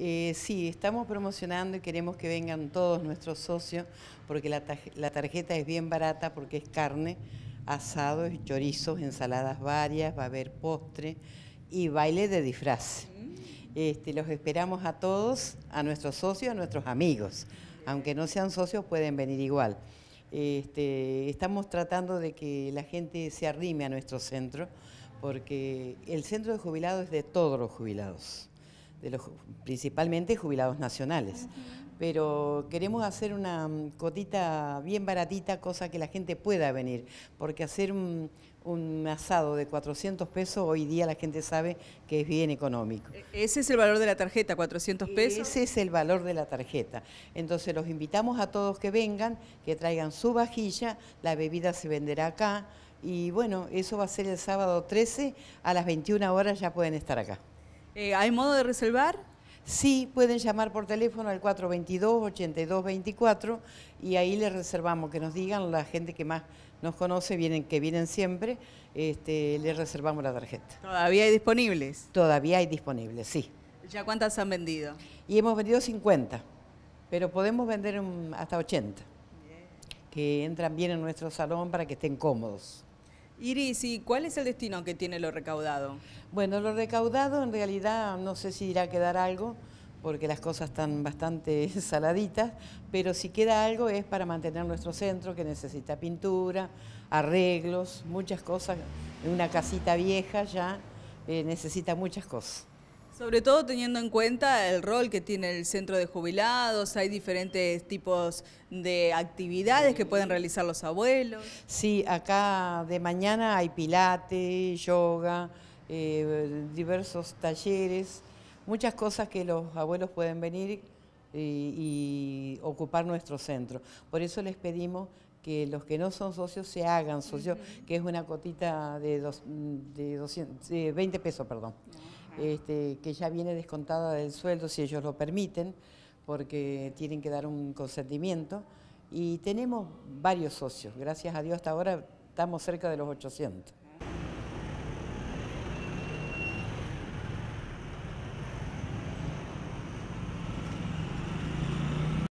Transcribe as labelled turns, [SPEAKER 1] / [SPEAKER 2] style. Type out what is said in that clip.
[SPEAKER 1] Eh, sí, estamos promocionando y queremos que vengan todos nuestros socios porque la, tarjeta es bien barata porque es carne, asados, chorizos, ensaladas varias, va a haber postre y baile de disfraz. Mm. Este, los esperamos a todos, a nuestros socios, a nuestros amigos. Aunque no sean socios pueden venir igual. Este, estamos tratando de que la gente se arrime a nuestro centro porque el centro de jubilados es de todos los jubilados los principalmente jubilados nacionales. Pero queremos hacer una mm, cotita bien baratita, cosa que la gente pueda venir, porque hacer un, un asado de 400 pesos, hoy día la gente sabe que es bien económico. E, ese es el valor de la tarjeta, 400 pesos. Ese es el valor de la tarjeta. Entonces los invitamos a todos que vengan, que traigan su vajilla, la bebida se venderá acá y bueno, eso va a ser el sábado 13 a las 21 horas ya pueden estar acá. Eh, ¿Hay modo de reservar? Sí, pueden llamar por teléfono al 422-8224 y ahí les reservamos, que nos digan la gente que más nos conoce, vienen, que vienen siempre, este, les reservamos la tarjeta. ¿Todavía hay disponibles? Todavía hay disponibles, sí. ¿Ya cuántas han vendido? Y hemos vendido 50, pero podemos vender hasta 80, que entran bien en nuestro salón para que estén cómodos. Iris, ¿y cuál es el destino que tiene lo recaudado? Bueno, lo recaudado en realidad no sé si irá a quedar algo, porque las cosas están bastante saladitas, pero si queda algo es para mantener nuestro centro que necesita pintura, arreglos, muchas cosas, una casita vieja ya eh, necesita muchas cosas. Sobre todo teniendo en cuenta el rol que tiene el centro de jubilados, hay diferentes tipos de actividades que pueden realizar los abuelos. Sí, acá de mañana hay pilates, yoga, eh, diversos talleres, muchas cosas que los abuelos pueden venir y, ocupar nuestro centro. Por eso les pedimos que los que no son socios se hagan socios, que es una cotita de, de, 20 pesos, perdón. Este, que ya viene descontada del sueldo si ellos lo permiten, porque tienen que dar un consentimiento. Y tenemos varios socios, gracias a Dios hasta ahora estamos cerca de los 800.